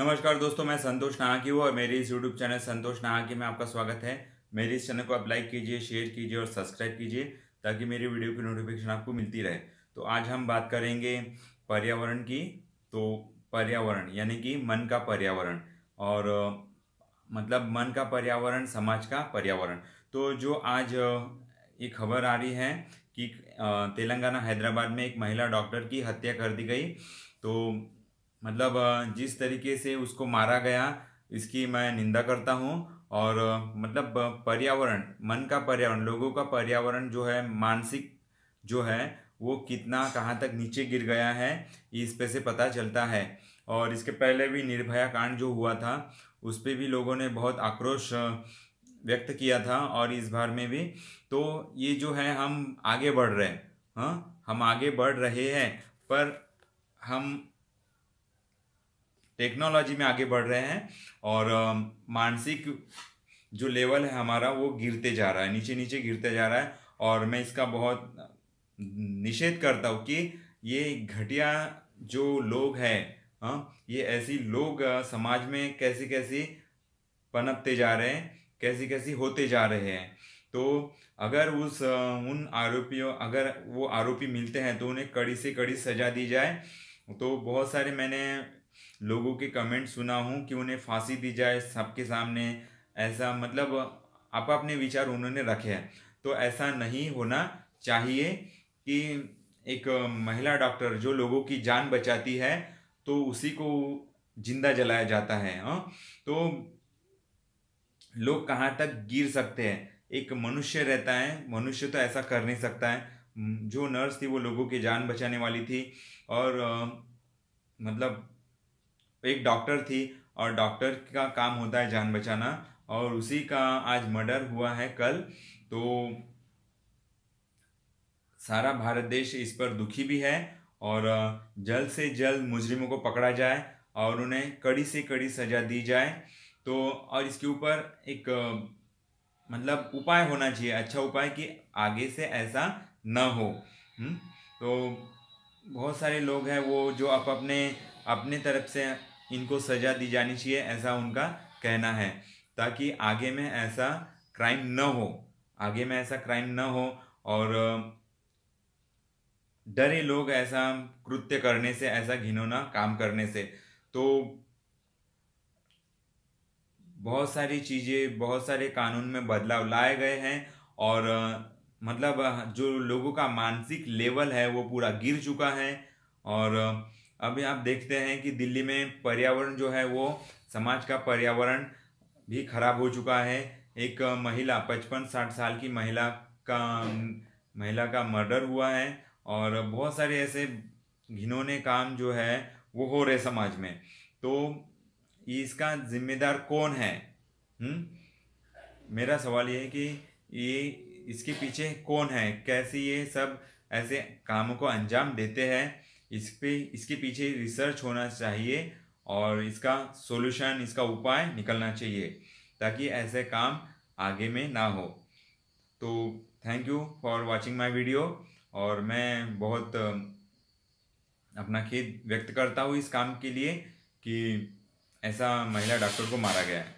नमस्कार दोस्तों मैं संतोष नाहा की हूँ और मेरे इस यूट्यूब चैनल संतोष नाहा की में आपका स्वागत है मेरे इस चैनल को आप लाइक कीजिए शेयर कीजिए और सब्सक्राइब कीजिए ताकि मेरी वीडियो की नोटिफिकेशन आपको मिलती रहे तो आज हम बात करेंगे पर्यावरण की तो पर्यावरण यानी कि मन का पर्यावरण और मतलब मन का पर्यावरण समाज का पर्यावरण तो जो आज ये खबर आ रही है कि तेलंगाना हैदराबाद में एक महिला डॉक्टर की हत्या कर दी गई तो मतलब जिस तरीके से उसको मारा गया इसकी मैं निंदा करता हूँ और मतलब पर्यावरण मन का पर्यावरण लोगों का पर्यावरण जो है मानसिक जो है वो कितना कहाँ तक नीचे गिर गया है इस पे से पता चलता है और इसके पहले भी निर्भया कांड जो हुआ था उस पर भी लोगों ने बहुत आक्रोश व्यक्त किया था और इस बार में भी तो ये जो है हम आगे बढ़ रहे हैं हाँ हम आगे बढ़ रहे हैं पर हम टेक्नोलॉजी में आगे बढ़ रहे हैं और मानसिक जो लेवल है हमारा वो गिरते जा रहा है नीचे नीचे गिरते जा रहा है और मैं इसका बहुत निषेध करता हूँ कि ये घटिया जो लोग हैं हाँ ये ऐसी लोग समाज में कैसी कैसी पनपते जा रहे हैं कैसी कैसी होते जा रहे हैं तो अगर उस उन आरोपियों अगर वो आरोपी मिलते हैं तो उन्हें कड़ी से कड़ी सजा दी जाए तो बहुत सारे मैंने लोगों के कमेंट सुना हूँ कि उन्हें फांसी दी जाए सबके सामने ऐसा मतलब आप अपने विचार उन्होंने रखे हैं तो ऐसा नहीं होना चाहिए कि एक महिला डॉक्टर जो लोगों की जान बचाती है तो उसी को जिंदा जलाया जाता है हाँ तो लोग कहाँ तक गिर सकते हैं एक मनुष्य रहता है मनुष्य तो ऐसा कर नहीं सकता है जो नर्स थी वो लोगों की जान बचाने वाली थी और आ, मतलब तो एक डॉक्टर थी और डॉक्टर का काम होता है जान बचाना और उसी का आज मर्डर हुआ है कल तो सारा भारत देश इस पर दुखी भी है और जल्द से जल्द मुजरिमों को पकड़ा जाए और उन्हें कड़ी से कड़ी सज़ा दी जाए तो और इसके ऊपर एक मतलब उपाय होना चाहिए अच्छा उपाय कि आगे से ऐसा न हो हुँ? तो बहुत सारे लोग हैं वो जो आप अपने अपने तरफ से इनको सज़ा दी जानी चाहिए ऐसा उनका कहना है ताकि आगे में ऐसा क्राइम न हो आगे में ऐसा क्राइम न हो और डरे लोग ऐसा कृत्य करने से ऐसा घिनौना काम करने से तो बहुत सारी चीज़ें बहुत सारे कानून में बदलाव लाए गए हैं और मतलब जो लोगों का मानसिक लेवल है वो पूरा गिर चुका है और अभी आप देखते हैं कि दिल्ली में पर्यावरण जो है वो समाज का पर्यावरण भी खराब हो चुका है एक महिला पचपन साठ साल की महिला का महिला का मर्डर हुआ है और बहुत सारे ऐसे घिनौने काम जो है वो हो रहे समाज में तो इसका जिम्मेदार कौन है हुँ? हम्म? मेरा सवाल ये है कि ये इसके पीछे कौन है कैसे ये सब ऐसे कामों को अंजाम देते हैं इस पे इसके पीछे रिसर्च होना चाहिए और इसका सॉल्यूशन इसका उपाय निकलना चाहिए ताकि ऐसे काम आगे में ना हो तो thank you for watching my video और मैं बहुत अपना खेद व्यक्त करता हूँ इस काम के लिए कि ऐसा महिला डॉक्टर को मारा गया है